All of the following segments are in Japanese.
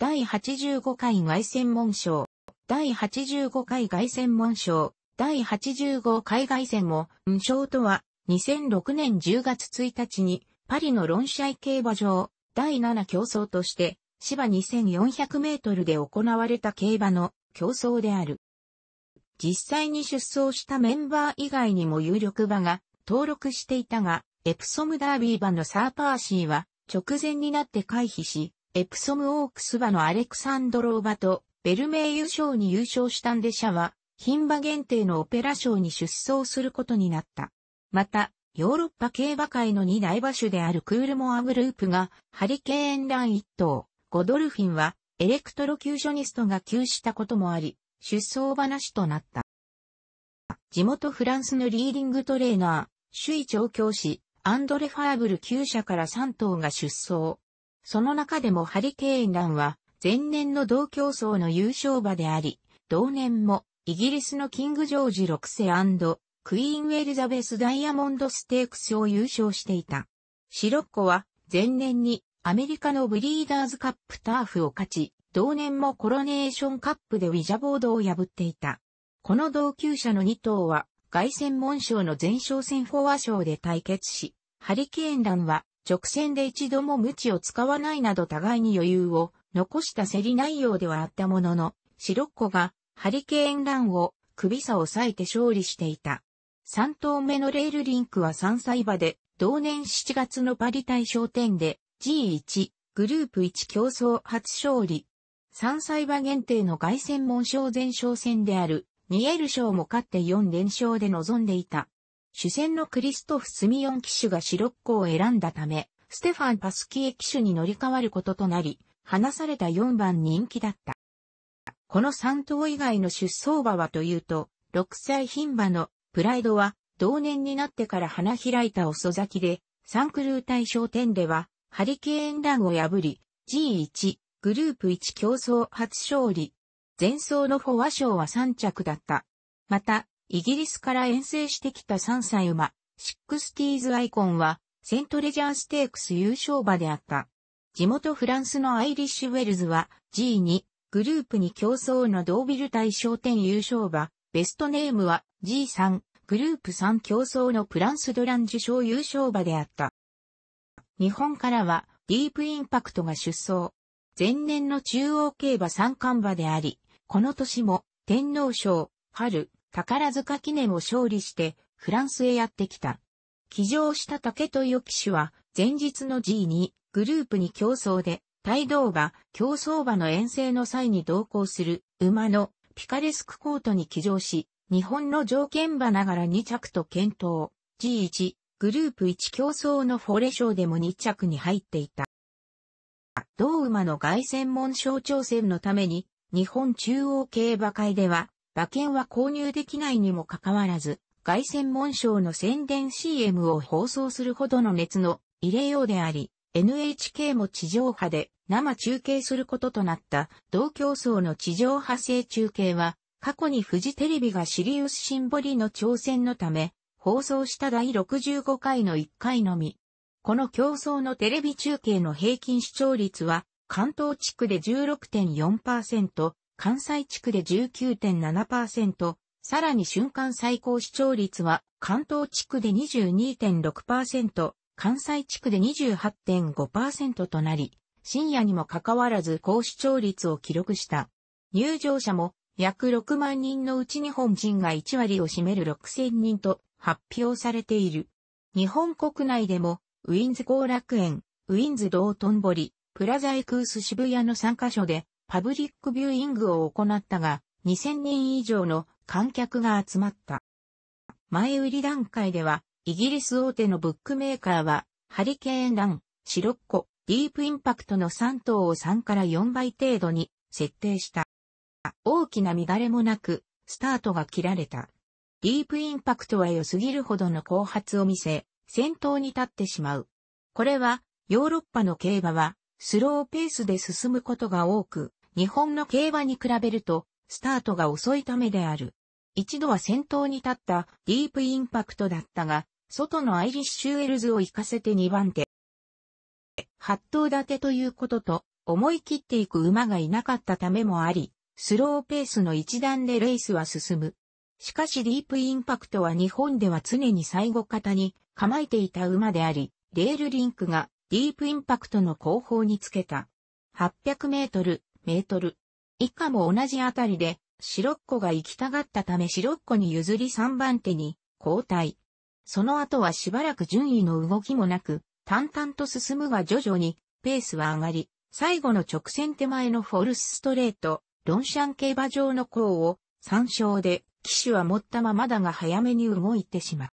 第85回外専門賞、第85回外専門賞、第85回外専門賞とは、2006年10月1日に、パリのロンシャイ競馬場、第7競争として、芝2400メートルで行われた競馬の競争である。実際に出走したメンバー以外にも有力馬が登録していたが、エプソムダービー馬のサーパーシーは直前になって回避し、エプソム・オークス馬のアレクサンドローバとベルメイユ賞に優勝したんで社は、牝馬限定のオペラ賞に出走することになった。また、ヨーロッパ競馬界の2大馬主であるクールモアグループが、ハリケーンラン1頭、ゴドルフィンは、エレクトロキュージョニストが急したこともあり、出走話となった。地元フランスのリーディングトレーナー、首位調教師、アンドレ・ファーブル9社から3頭が出走。その中でもハリケーンランは前年の同競争の優勝馬であり、同年もイギリスのキング・ジョージ6世クイーン・エリザベス・ダイヤモンド・ステークスを優勝していた。シロッコは前年にアメリカのブリーダーズカップターフを勝ち、同年もコロネーションカップでウィジャボードを破っていた。この同級者の2頭は、凱旋門賞の前哨戦フォア賞で対決し、ハリケーンランは直線で一度も無知を使わないなど互いに余裕を残した競り内容ではあったものの、シロッコがハリケーンランを首差を抑えて勝利していた。3投目のレールリンクは3歳馬で、同年7月のパリ対賞典で G1 グループ1競争初勝利。3歳馬限定の凱旋門賞前哨戦であるニエル賞も勝って4連勝で臨んでいた。主戦のクリストフ・スミヨン騎手がシロッコを選んだため、ステファン・パスキエ騎手に乗り換わることとなり、離された4番人気だった。この3頭以外の出走馬はというと、6歳牝馬のプライドは同年になってから花開いた遅咲きで、サンクルー対象点では、ハリケーンランを破り、G1、グループ1競争初勝利。前走のフォア賞は3着だった。また、イギリスから遠征してきた3歳馬、シックスティーズアイコンは、セントレジャーステークス優勝馬であった。地元フランスのアイリッシュウェルズは G2 グループに競争のドービル対商店優勝馬、ベストネームは G3 グループ3競争のプランスドラン受賞優勝馬であった。日本からはディープインパクトが出走。前年の中央競馬三冠馬であり、この年も天皇賞、春、宝塚記念を勝利してフランスへやってきた。騎乗した竹豊騎手は前日の G2 グループに競争で、大道馬、競争馬の遠征の際に同行する馬のピカレスクコートに騎乗し、日本の条件馬ながら2着と検討。G1 グループ1競争のフォレ賞でも2着に入っていた。同馬の外専門賞庁選のために日本中央競馬会では馬券は購入できないにもかかわらず、外専門賞の宣伝 CM を放送するほどの熱の入れようであり、NHK も地上波で生中継することとなった同競争の地上波制中継は、過去にフジテレビがシリウスシンボリの挑戦のため、放送した第65回の1回のみ。この競争のテレビ中継の平均視聴率は、関東地区で16.4%、関西地区で19.7%、さらに瞬間最高視聴率は関東地区で22.6%、関西地区で28.5%となり、深夜にもかかわらず高視聴率を記録した。入場者も約6万人のうち日本人が1割を占める6000人と発表されている。日本国内でもウィンズ後楽園、ウィンズ道頓堀、プラザエクース渋谷の3カ所でパブリックビューイングを行ったが、2000人以上の観客が集まった。前売り段階では、イギリス大手のブックメーカーは、ハリケーンラン、シロッコ、ディープインパクトの3頭を3から4倍程度に設定した。大きな乱れもなく、スタートが切られた。ディープインパクトは良すぎるほどの後発を見せ、先頭に立ってしまう。これは、ヨーロッパの競馬は、スローペースで進むことが多く、日本の競馬に比べると、スタートが遅いためである。一度は先頭に立ったディープインパクトだったが、外のアイリッシュエルズを行かせて2番手。8頭立てということと、思い切っていく馬がいなかったためもあり、スローペースの一段でレースは進む。しかしディープインパクトは日本では常に最後方に構えていた馬であり、レールリンクがディープインパクトの後方につけた。800メートル、メートル。以下も同じあたりで、白っ子が行きたがったため白っ子に譲り3番手に交代。その後はしばらく順位の動きもなく、淡々と進むが徐々にペースは上がり、最後の直線手前のフォルスストレート、ロンシャン競馬場の甲を参照で、騎手は持ったままだが早めに動いてしまう。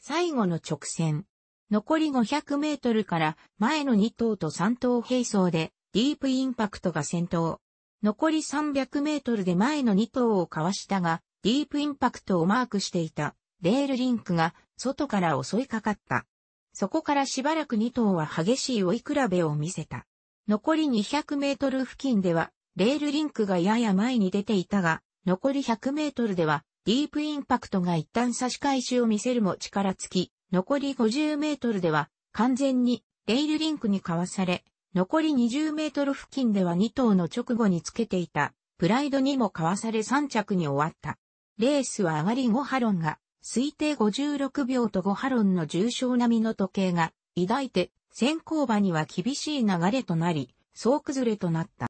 最後の直線。残り500メートルから前の2頭と3頭並走でディープインパクトが先頭。残り300メートルで前の2頭をかわしたが、ディープインパクトをマークしていたレールリンクが外から襲いかかった。そこからしばらく2頭は激しい追い比べを見せた。残り200メートル付近では、レールリンクがやや前に出ていたが、残り100メートルでは、ディープインパクトが一旦差し返しを見せるも力尽き、残り50メートルでは、完全にレールリンクにかわされ、残り20メートル付近では2頭の直後につけていた、プライドにもかわされ3着に終わった。レースは上がり5ハロンが、推定56秒と5ハロンの重傷並みの時計が、抱いて、先行馬には厳しい流れとなり、総崩れとなった。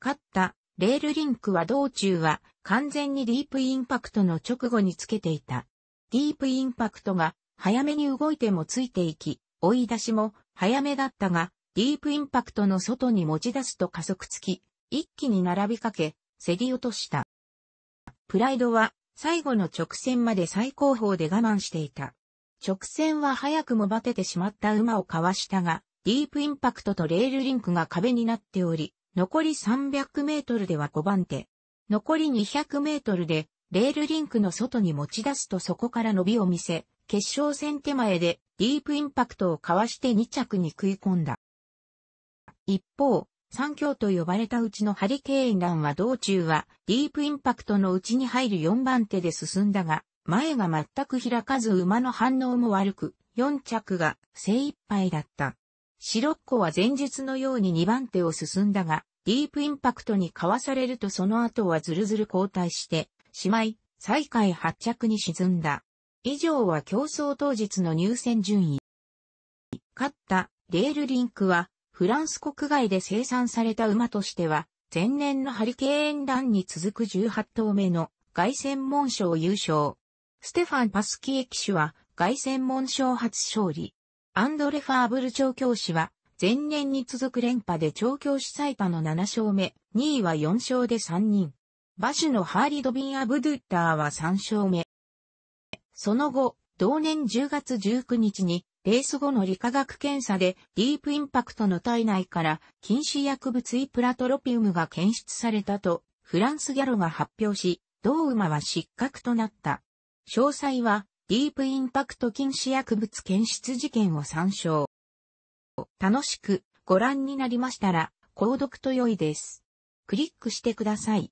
勝った、レールリンクは道中は、完全にディープインパクトの直後につけていた。ディープインパクトが、早めに動いてもついていき、追い出しも、早めだったが、ディープインパクトの外に持ち出すと加速つき、一気に並びかけ、競り落とした。プライドは最後の直線まで最高峰で我慢していた。直線は早くもバテてしまった馬をかわしたが、ディープインパクトとレールリンクが壁になっており、残り300メートルでは5番手。残り200メートルで、レールリンクの外に持ち出すとそこから伸びを見せ、決勝戦手前でディープインパクトをかわして2着に食い込んだ。一方、三強と呼ばれたうちのハリケーンランは道中はディープインパクトのうちに入る4番手で進んだが、前が全く開かず馬の反応も悪く、4着が精一杯だった。シロッコは前述のように2番手を進んだが、ディープインパクトにかわされるとその後はずるずる交代して、しまい、最下位8着に沈んだ。以上は競争当日の入選順位。勝ったレールリンクはフランス国外で生産された馬としては、前年のハリケーンランに続く18頭目の外戦門賞優勝。ステファン・パスキエ騎手は外戦門賞初勝利。アンドレ・ファーブル調教師は前年に続く連覇で調教師最多の7勝目、2位は4勝で3人。馬主のハーリド・ビン・アブドゥッターは3勝目。その後、同年10月19日にレース後の理化学検査でディープインパクトの体内から禁止薬物イプラトロピウムが検出されたとフランスギャロが発表し、同馬は失格となった。詳細はディープインパクト禁止薬物検出事件を参照。楽しくご覧になりましたら、購読と良いです。クリックしてください。